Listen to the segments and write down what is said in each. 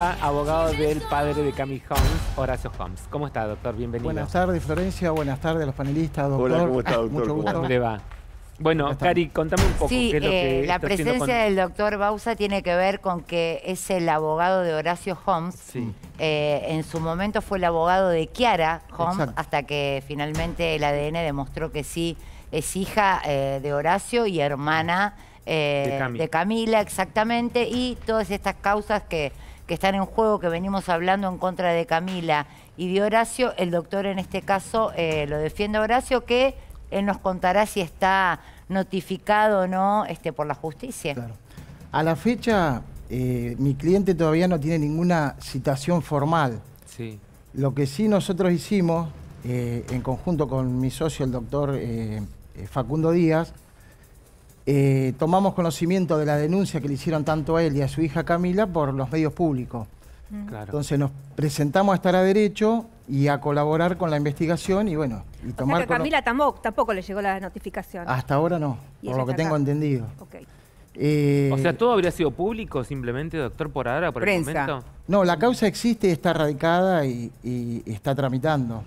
abogado del padre de Camille Holmes, Horacio Holmes. ¿Cómo está, doctor? Bienvenido. Buenas tardes, Florencia. Buenas tardes a los panelistas, Hola, ¿cómo está, ah, doctor? ¿Cómo va? Bueno, Cari, contame un poco. Sí, eh, la presencia del doctor Bausa tiene que ver con que es el abogado de Horacio Holmes. Eh, en su momento fue el abogado de Kiara Holmes, hasta que finalmente el ADN demostró que sí es hija eh, de Horacio y hermana de Camila, exactamente, y todas estas causas que que están en juego, que venimos hablando en contra de Camila y de Horacio, el doctor en este caso eh, lo defiende a Horacio, que él nos contará si está notificado o no este, por la justicia. Claro. A la fecha, eh, mi cliente todavía no tiene ninguna citación formal. Lo que sí nosotros hicimos, eh, en conjunto con mi socio, el doctor Facundo Díaz, eh, tomamos conocimiento de la denuncia que le hicieron tanto a él y a su hija Camila por los medios públicos. Mm. Entonces nos presentamos a estar a derecho y a colaborar con la investigación y bueno, y o Sea que a Camila tampoco, le llegó la notificación. Hasta ahora no, por lo que tengo entendido. Eh, o sea, ¿todo habría sido público simplemente, doctor, por ahora, por el momento? No, la causa existe, está radicada y está tramitando.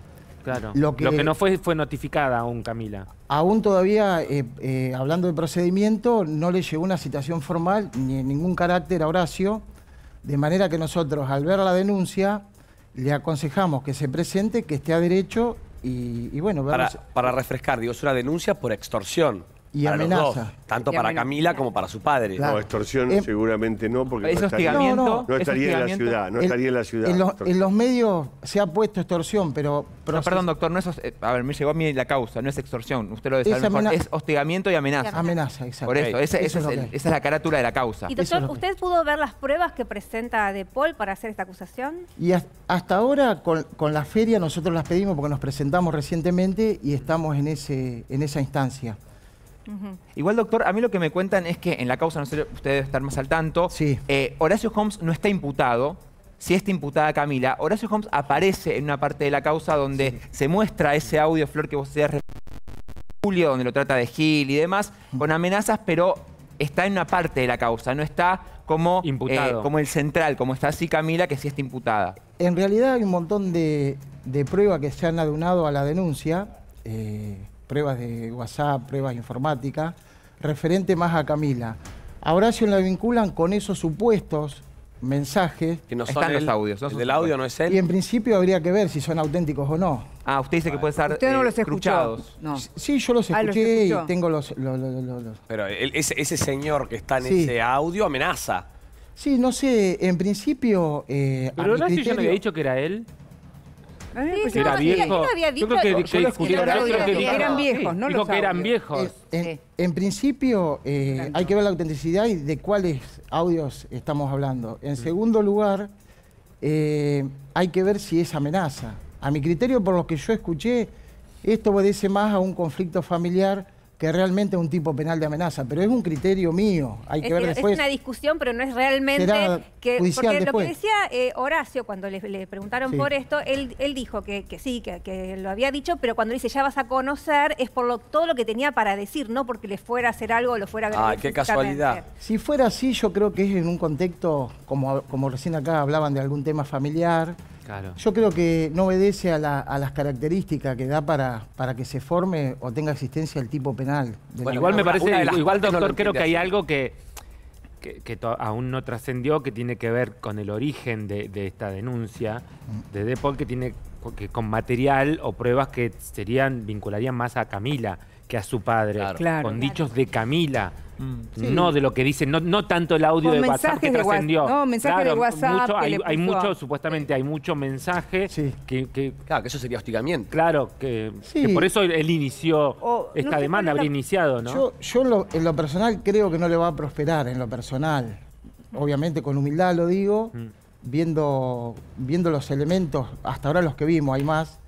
Lo que, no fue fue notificada aún, Camila. Aún todavía, eh, eh, hablando de procedimiento, no le llegó una citación formal ni en ningún carácter a Horacio, de manera que nosotros, al ver la denuncia, le aconsejamos que se presente, que esté a derecho y, y bueno... Para, para refrescar, digo, es una denuncia por extorsión. Y amenaza. tanto para Camila como para su padre. No, extorsión em- seguramente no, porque no estaría, en la ciudad. No estaría en la ciudad. En los, medios se ha puesto extorsión, pero. perdón, doctor, no es. Eh, a ver, me llegó a mí la causa, no es extorsión. Usted lo decía es hostigamiento y amenaza. Amenaza, Por eso, esa, es, la carátula de la causa. Y doctor, ¿usted pudo ver las pruebas que presenta De Paul para hacer esta acusación? Y hasta ahora, con, con la feria, nosotros las pedimos porque nos presentamos recientemente y estamos en, ese, en esa instancia. Igual, doctor, a mí lo que me cuentan es que en la causa, no sé, ustedes debe estar más al tanto, eh, Horacio Holmes no está imputado, si está imputada Camila. Horacio Holmes aparece en una parte de la causa donde se muestra ese audio, Flor, que vos en Julio, donde lo trata de Gil y demás, con amenazas, pero está en una parte de la causa, no está como, eh, como el central, como está así Camila, que sí está imputada. En realidad hay un montón de, de pruebas que se han adunado a la denuncia. Eh, pruebas de WhatsApp, pruebas informáticas, referente más a Camila. A Horacio la vinculan con esos supuestos mensajes. Que no son los audios. ¿no? El del audio no es él. Y en principio habría que ver si son auténticos o no. Ah, usted dice que puede estar Usted no eh, los escuchó. Sí, yo los ah, escuché y tengo los... Pero ese, señor que está en ese audio amenaza. Sí, no sé, en principio... Eh, Pero Horacio ya me había dicho que era él. Eh, pues era viejo. Yo creo que, Eran viejos, Dijo que eran viejos. En principio, eh, hay que ver la autenticidad y de cuáles audios estamos hablando. En mm. segundo lugar, eh, hay que ver si es amenaza. A mi criterio, por lo que yo escuché, esto obedece más a un conflicto familiar que realmente es un tipo penal de amenaza, pero es un criterio mío, hay que es, una discusión, pero no es realmente que porque lo que decía eh, Horacio cuando le, preguntaron por esto, él, él dijo que, sí, que, lo había dicho, pero cuando dice ya vas a conocer es por lo, todo lo que tenía para decir, no porque le fuera a hacer algo o lo fuera a Ah, qué casualidad. Si fuera así, yo creo que es en un contexto como como recién acá hablaban de algún tema familiar yo creo que no obedece a, las características que da para, para que se forme o tenga existencia el tipo penal. igual me parece, igual doctor, creo que hay algo que, que, aún no trascendió, que tiene que ver con el origen de, esta denuncia de Depol, que tiene que con material o pruebas que serían vincularían más a Camila que a su padre, con dichos de Camila. No de lo que dicen, no, tanto el audio de WhatsApp que trascendió. No, mensaje de WhatsApp. hay, mucho, supuestamente, hay mucho mensaje que, Claro, que eso sería hostigamiento. Claro, que, por eso él inició esta demanda, habría iniciado, ¿no? Yo, en, lo, personal creo que no le va a prosperar, en lo personal. Obviamente, con humildad lo digo, mm. viendo, viendo los elementos, hasta ahora los que vimos, hay más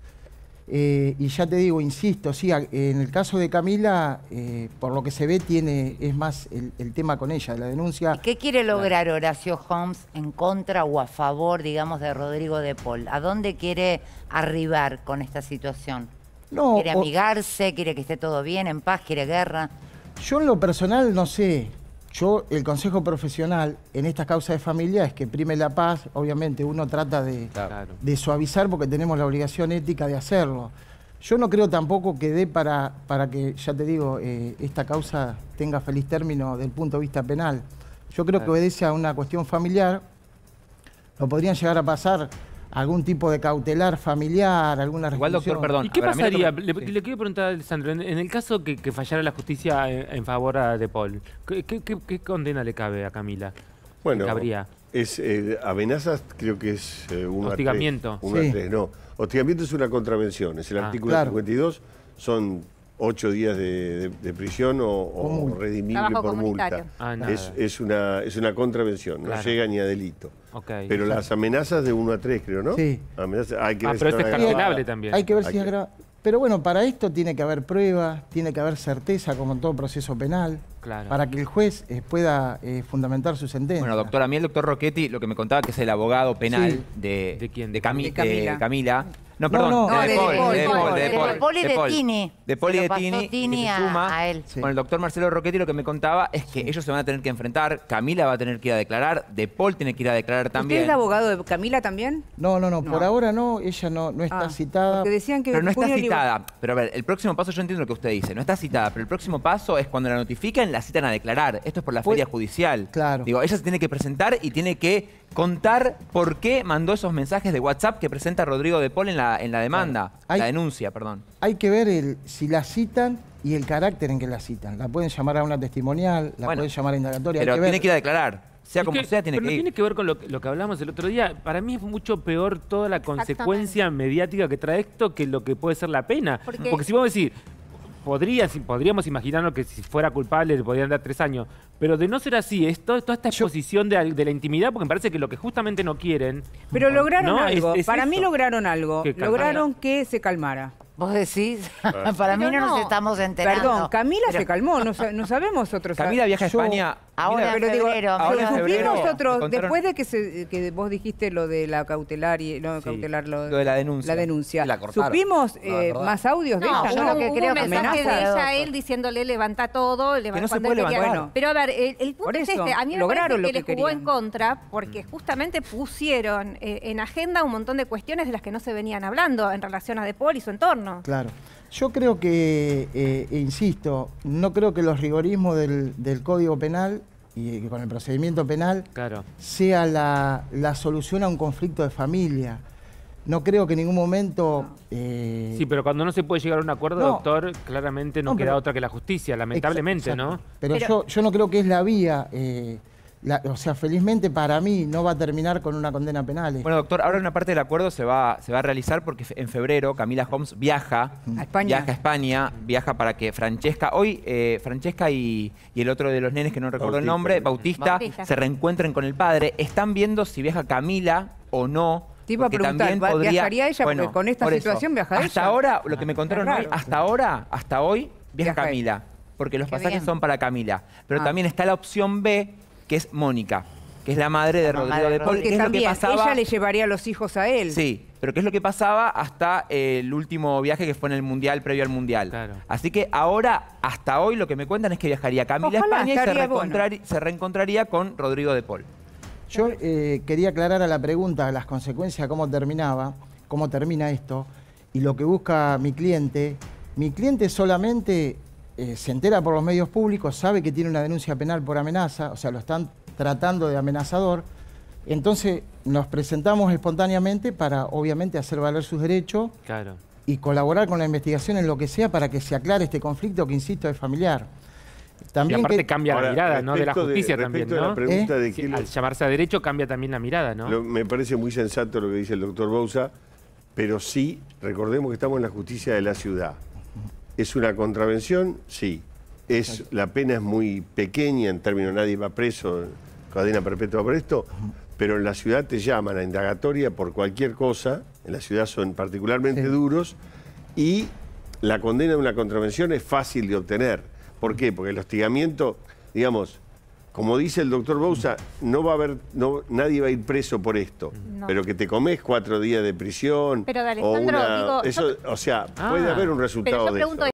eh, y ya te digo, insisto, sí, en el caso de Camila, eh, por lo que se ve, tiene es más el, tema con ella, la denuncia. ¿Qué quiere lograr Horacio Holmes en contra o a favor, digamos, de Rodrigo de Paul? ¿A dónde quiere arribar con esta situación? No, ¿Quiere amigarse? ¿Quiere que esté todo bien, en paz? ¿Quiere guerra? Yo en lo personal no sé. Yo, el consejo profesional en esta causa de familia es que prime la paz. Obviamente, uno trata de, suavizar porque tenemos la obligación ética de hacerlo. Yo no creo tampoco que dé para, para que, ya te digo, eh, esta causa tenga feliz término del punto de vista penal. Yo creo que obedece a una cuestión familiar. Lo podrían llegar a pasar algún tipo de cautelar familiar, alguna restricción. Igual, doctor, perdón. ¿Y qué pasaría? Le, quiero preguntar a Alessandro, en, el caso que, fallara la justicia en, favor De Paul, ¿qué, condena le cabe a Camila? Bueno, cabría? es eh, amenazas creo que es eh, un Hostigamiento. no. Hostigamiento es una contravención, es el ah. artículo 52, son ocho días de, prisión o, redimible por multa. Ah, es, una, es una contravención, no llega ni a delito. Pero las amenazas de uno a tres, creo, ¿no? Sí. ah, pero es cancelable también. Hay que ver si es Pero bueno, para esto tiene que haber pruebas, tiene que haber certeza, como en todo proceso penal, para que el juez eh, pueda eh, fundamentar su sentencia. Bueno, doctor, a mí el doctor Roquetti lo que me contaba que es el abogado penal de, ¿De, de, Camila no, perdón, no, eh, de, de, de, de y de, Tini. De Paul y de Tini, con el doctor Marcelo Roquetti lo que me contaba es que ellos se van a tener que enfrentar, Camila va a tener que ir a declarar, De Paul tiene que ir a declarar también. ¿Usted es el abogado de Camila también? No, no, no, por ahora no, ella no, no está ah, citada. Decían que pero no está citada, pero a ver, el próximo paso, yo entiendo lo que usted dice, no está citada, pero el próximo paso es cuando la notifican, la citan a declarar. Esto es por la feria judicial. Claro. Digo, ella se tiene que presentar y tiene que contar por qué mandó esos mensajes de WhatsApp que presenta Rodrigo de Pol en la, en la demanda, la denuncia, perdón. Hay que ver el, si la citan y el carácter en que la citan. La pueden llamar a una testimonial, la pueden llamar a indagatoria. Pero hay tiene que ir a declarar. Sea como sea, tiene que ir. tiene que ver con lo, que hablamos el otro día. Para mí es mucho peor toda la consecuencia mediática que trae esto que lo que puede ser la pena. Porque, Porque si vos decís, podría, podríamos imaginarnos que si fuera culpable le podrían dar tres años. Pero de no ser así, esto, toda esta exposición de, la intimidad, porque me parece que lo que justamente no quieren. Pero lograron algo. Para mí lograron algo. Lograron que se calmara. ¿Vos decís? Para mí no, nos estamos enterando. Perdón, Camila se calmó, no, sabemos otros. Camila viaja a España Ahora, Mira, digo, después de que, se, que, vos dijiste lo de la cautelar y no cautelar lo, de la denuncia, la supimos eh, más audios de ella. Yo que creo un mensaje de ella, él diciéndole levanta todo, levanta no Pero a ver, el, punto es este. A mí me parece que, que, le jugó en contra porque mm. justamente pusieron eh, en agenda un montón de cuestiones de las que no se venían hablando en relación a De y su entorno. Claro. Yo creo que, e insisto, no creo que los rigorismos del, Código Penal y con el procedimiento penal sea la, solución a un conflicto de familia. No creo que en ningún momento... Eh, sí, pero cuando no se puede llegar a un acuerdo, doctor, claramente no, queda otra que la justicia, lamentablemente, ¿no? Pero, yo, no creo que es la vía. Eh, o sea, felizmente para mí no va a terminar con una condena penal. Eh. Bueno, doctor, ahora una parte del acuerdo se va, se va a realizar porque en febrero Camila Holmes viaja a España, viaja, para que Francesca, hoy eh, Francesca y, el otro de los nenes que no recuerdo el nombre, Bautista, se reencuentren con el padre. Están viendo si viaja Camila o no. Te iba a preguntar, ¿viajaría ella? con esta situación viaja ella. Hasta ahora, lo que me contaron hasta ahora, hasta hoy, viaja, Camila. Porque los pasajes son para Camila. Pero ah. también está la opción B, que es Mónica, que es la madre de Rodrigo de, que ella le llevaría los hijos a él. Sí, pero ¿qué es lo que pasaba hasta eh, el último viaje que fue en el Mundial, previo al Mundial? Así que ahora, hasta hoy, lo que me cuentan es que viajaría Camila a España y se, reencontraría, con Rodrigo de Paul. Yo eh, quería aclarar a la pregunta las consecuencias, cómo terminaba, cómo termina esto, y lo que busca mi cliente. Mi cliente solamente eh, se entera por los medios públicos, sabe que tiene una denuncia penal por amenaza, o sea, lo están tratando de amenazador. Entonces nos presentamos espontáneamente para, obviamente, hacer valer sus derechos y colaborar con la investigación en lo que sea para que se aclare este conflicto que, insisto, es familiar. También cambia la mirada, ¿no? De la justicia también, ¿Eh? Al llamarse a derecho cambia también la mirada, ¿no? me parece muy sensato lo que dice el doctor Bouza, pero sí, recordemos que estamos en la justicia de la ciudad. ¿Es una contravención? Sí. Es, la pena es muy pequeña en términos, nadie va preso, cadena perpetua por esto, pero en la ciudad te llaman a indagatoria por cualquier cosa, en la ciudad son particularmente duros, y la condena de una contravención es fácil de obtener. ¿Por qué? Porque el hostigamiento, digamos, como dice el doctor Bousa, no va a haber, no, nadie va a ir preso por esto. Pero que te comes cuatro días de prisión. Pero Alejandro, o digo, eso, o sea, puede ah. haber un resultado de